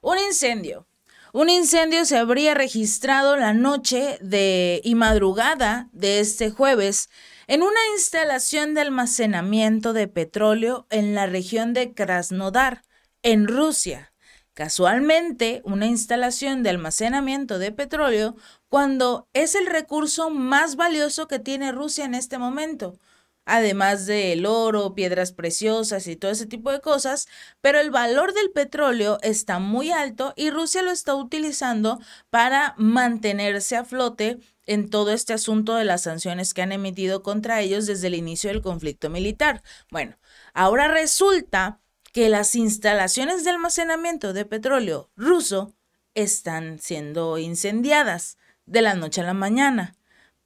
Un incendio. Un incendio se habría registrado la noche de y madrugada de este jueves en una instalación de almacenamiento de petróleo en la región de Krasnodar, en Rusia. Casualmente, una instalación de almacenamiento de petróleo cuando es el recurso más valioso que tiene Rusia en este momento además del oro, piedras preciosas y todo ese tipo de cosas, pero el valor del petróleo está muy alto y Rusia lo está utilizando para mantenerse a flote en todo este asunto de las sanciones que han emitido contra ellos desde el inicio del conflicto militar. Bueno, ahora resulta que las instalaciones de almacenamiento de petróleo ruso están siendo incendiadas de la noche a la mañana,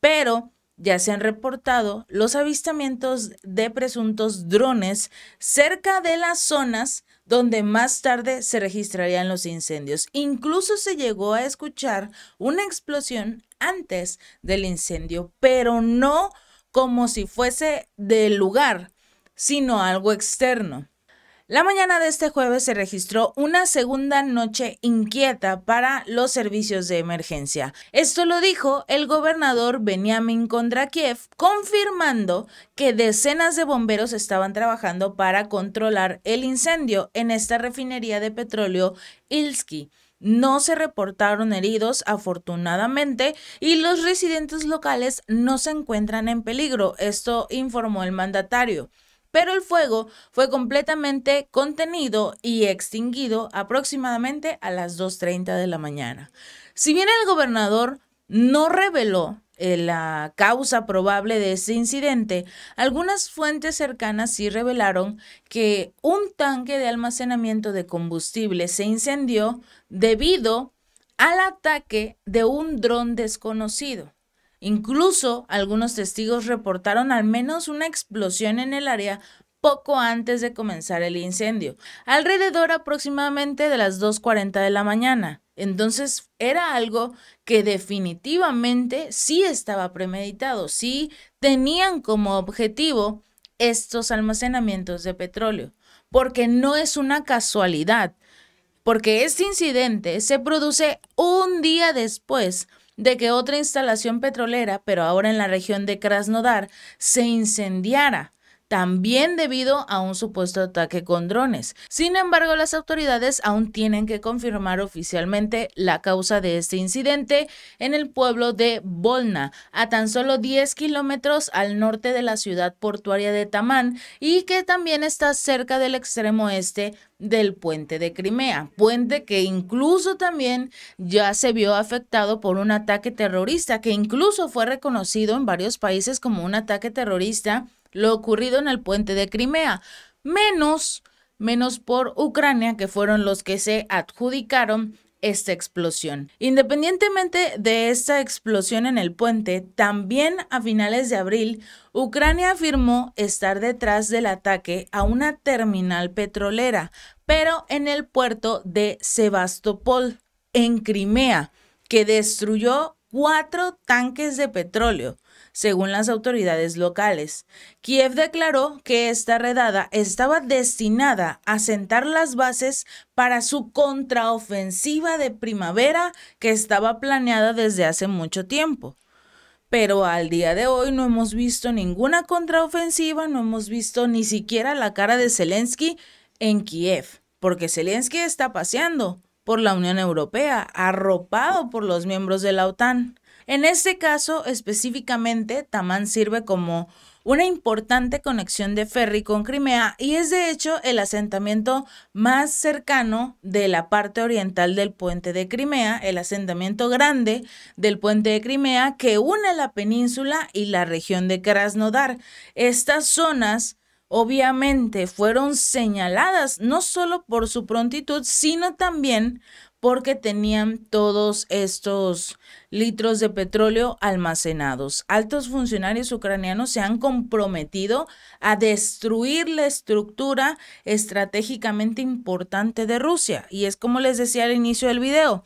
pero ya se han reportado los avistamientos de presuntos drones cerca de las zonas donde más tarde se registrarían los incendios. Incluso se llegó a escuchar una explosión antes del incendio, pero no como si fuese del lugar, sino algo externo. La mañana de este jueves se registró una segunda noche inquieta para los servicios de emergencia. Esto lo dijo el gobernador contra Kondrakiev, confirmando que decenas de bomberos estaban trabajando para controlar el incendio en esta refinería de petróleo Ilsky. No se reportaron heridos, afortunadamente, y los residentes locales no se encuentran en peligro, esto informó el mandatario pero el fuego fue completamente contenido y extinguido aproximadamente a las 2.30 de la mañana. Si bien el gobernador no reveló eh, la causa probable de ese incidente, algunas fuentes cercanas sí revelaron que un tanque de almacenamiento de combustible se incendió debido al ataque de un dron desconocido. Incluso algunos testigos reportaron al menos una explosión en el área poco antes de comenzar el incendio, alrededor aproximadamente de las 2.40 de la mañana. Entonces era algo que definitivamente sí estaba premeditado, sí tenían como objetivo estos almacenamientos de petróleo, porque no es una casualidad, porque este incidente se produce un día después de que otra instalación petrolera, pero ahora en la región de Krasnodar, se incendiara también debido a un supuesto ataque con drones. Sin embargo, las autoridades aún tienen que confirmar oficialmente la causa de este incidente en el pueblo de Bolna, a tan solo 10 kilómetros al norte de la ciudad portuaria de Tamán y que también está cerca del extremo este del puente de Crimea, puente que incluso también ya se vio afectado por un ataque terrorista, que incluso fue reconocido en varios países como un ataque terrorista lo ocurrido en el puente de Crimea, menos, por Ucrania, que fueron los que se adjudicaron esta explosión. Independientemente de esta explosión en el puente, también a finales de abril, Ucrania afirmó estar detrás del ataque a una terminal petrolera, pero en el puerto de Sebastopol, en Crimea, que destruyó cuatro tanques de petróleo según las autoridades locales. Kiev declaró que esta redada estaba destinada a sentar las bases para su contraofensiva de primavera que estaba planeada desde hace mucho tiempo. Pero al día de hoy no hemos visto ninguna contraofensiva, no hemos visto ni siquiera la cara de Zelensky en Kiev, porque Zelensky está paseando por la Unión Europea, arropado por los miembros de la OTAN. En este caso específicamente, Tamán sirve como una importante conexión de ferry con Crimea y es de hecho el asentamiento más cercano de la parte oriental del puente de Crimea, el asentamiento grande del puente de Crimea que une la península y la región de Krasnodar. Estas zonas obviamente fueron señaladas no solo por su prontitud, sino también porque tenían todos estos litros de petróleo almacenados. Altos funcionarios ucranianos se han comprometido a destruir la estructura estratégicamente importante de Rusia. Y es como les decía al inicio del video,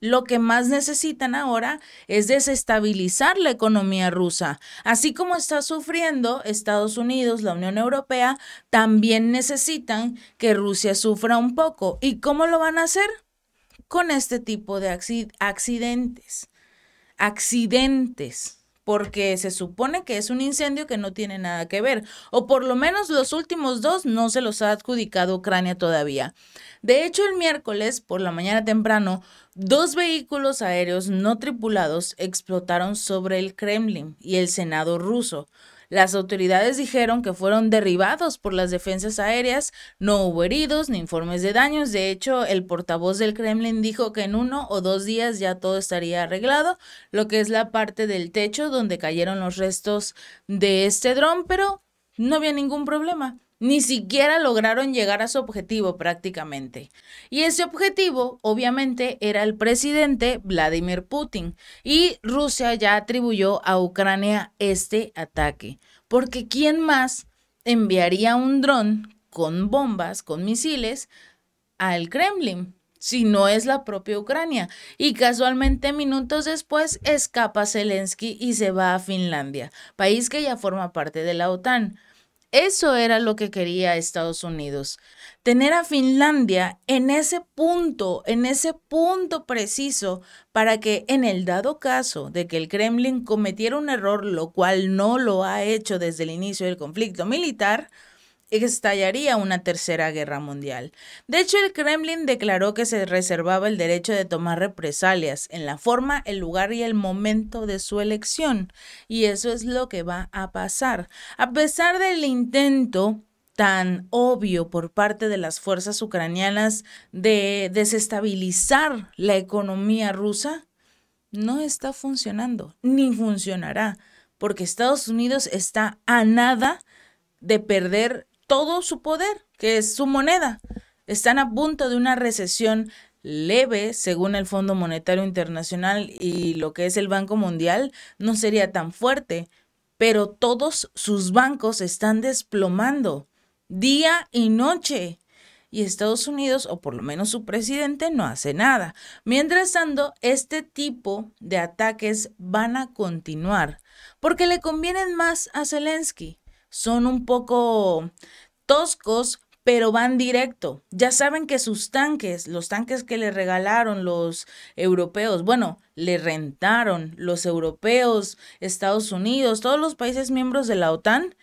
lo que más necesitan ahora es desestabilizar la economía rusa. Así como está sufriendo Estados Unidos, la Unión Europea, también necesitan que Rusia sufra un poco. ¿Y cómo lo van a hacer? con este tipo de accidentes. Accidentes, porque se supone que es un incendio que no tiene nada que ver, o por lo menos los últimos dos no se los ha adjudicado Ucrania todavía. De hecho, el miércoles por la mañana temprano, dos vehículos aéreos no tripulados explotaron sobre el Kremlin y el Senado ruso las autoridades dijeron que fueron derribados por las defensas aéreas, no hubo heridos ni informes de daños. De hecho, el portavoz del Kremlin dijo que en uno o dos días ya todo estaría arreglado, lo que es la parte del techo donde cayeron los restos de este dron, pero no había ningún problema ni siquiera lograron llegar a su objetivo prácticamente. Y ese objetivo, obviamente, era el presidente Vladimir Putin. Y Rusia ya atribuyó a Ucrania este ataque, porque ¿quién más enviaría un dron con bombas, con misiles, al Kremlin? si no es la propia Ucrania. Y casualmente minutos después escapa Zelensky y se va a Finlandia, país que ya forma parte de la OTAN. Eso era lo que quería Estados Unidos. Tener a Finlandia en ese punto, en ese punto preciso, para que en el dado caso de que el Kremlin cometiera un error, lo cual no lo ha hecho desde el inicio del conflicto militar, estallaría una tercera guerra mundial. De hecho, el Kremlin declaró que se reservaba el derecho de tomar represalias en la forma, el lugar y el momento de su elección. Y eso es lo que va a pasar. A pesar del intento tan obvio por parte de las fuerzas ucranianas de desestabilizar la economía rusa, no está funcionando, ni funcionará, porque Estados Unidos está a nada de perder todo su poder, que es su moneda. Están a punto de una recesión leve, según el Fondo Monetario Internacional y lo que es el Banco Mundial, no sería tan fuerte, pero todos sus bancos están desplomando día y noche. Y Estados Unidos, o por lo menos su presidente, no hace nada. Mientras tanto, este tipo de ataques van a continuar, porque le convienen más a Zelensky son un poco toscos, pero van directo. Ya saben que sus tanques, los tanques que le regalaron los europeos, bueno, le rentaron los europeos, Estados Unidos, todos los países miembros de la OTAN,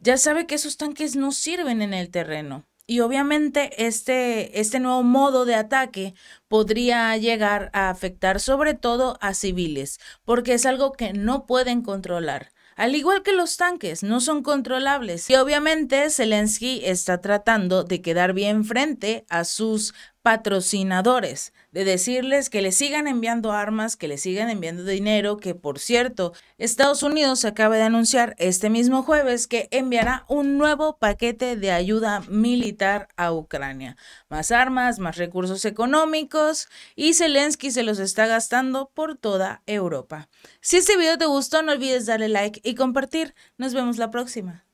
ya sabe que esos tanques no sirven en el terreno. Y obviamente este, este nuevo modo de ataque podría llegar a afectar sobre todo a civiles, porque es algo que no pueden controlar al igual que los tanques, no son controlables y obviamente Zelensky está tratando de quedar bien frente a sus patrocinadores, de decirles que le sigan enviando armas, que le sigan enviando dinero, que por cierto, Estados Unidos acaba de anunciar este mismo jueves que enviará un nuevo paquete de ayuda militar a Ucrania. Más armas, más recursos económicos y Zelensky se los está gastando por toda Europa. Si este video te gustó, no olvides darle like y compartir. Nos vemos la próxima.